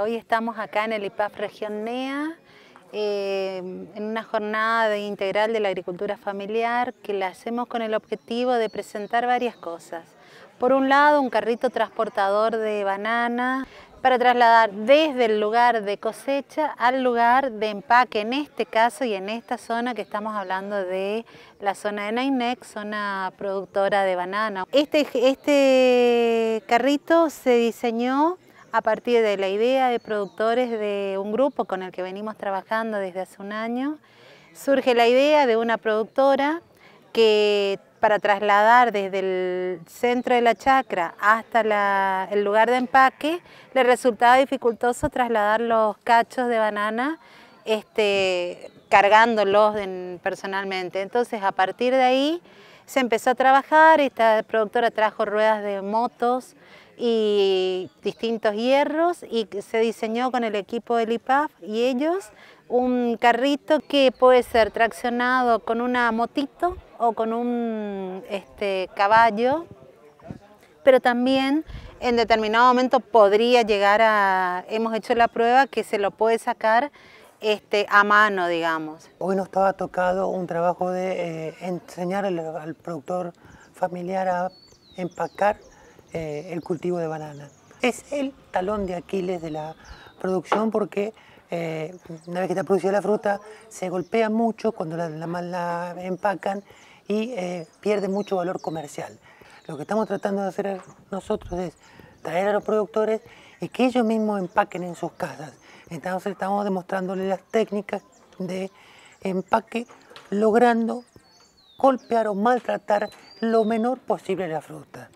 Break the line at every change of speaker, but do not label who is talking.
Hoy estamos acá en el IPAF Región NEA, eh, en una jornada integral de la agricultura familiar que la hacemos con el objetivo de presentar varias cosas. Por un lado, un carrito transportador de banana para trasladar desde el lugar de cosecha al lugar de empaque, en este caso y en esta zona que estamos hablando de la zona de Nainex, zona productora de banana. este, este carrito se diseñó a partir de la idea de productores de un grupo con el que venimos trabajando desde hace un año, surge la idea de una productora que para trasladar desde el centro de la chacra hasta el lugar de empaque, le resultaba dificultoso trasladar los cachos de banana este, cargándolos personalmente. Entonces, a partir de ahí, se empezó a trabajar, esta productora trajo ruedas de motos y distintos hierros y se diseñó con el equipo del IPAF y ellos un carrito que puede ser traccionado con una motito o con un este, caballo, pero también en determinado momento podría llegar a, hemos hecho la prueba que se lo puede sacar este, a mano, digamos. Hoy nos estaba
tocado un trabajo de eh, enseñar al, productor familiar a empacar eh, el cultivo de banana. Es el talón de Aquiles de la producción porque eh, una vez que está producida la fruta se golpea mucho cuando la, la, la empacan y pierde mucho valor comercial. Lo que estamos tratando de hacer nosotros es traer a los productores y que ellos mismos empaquen en sus casas. Entonces estamos demostrándole las técnicas de empaque, logrando golpear o maltratar lo menor posible la fruta.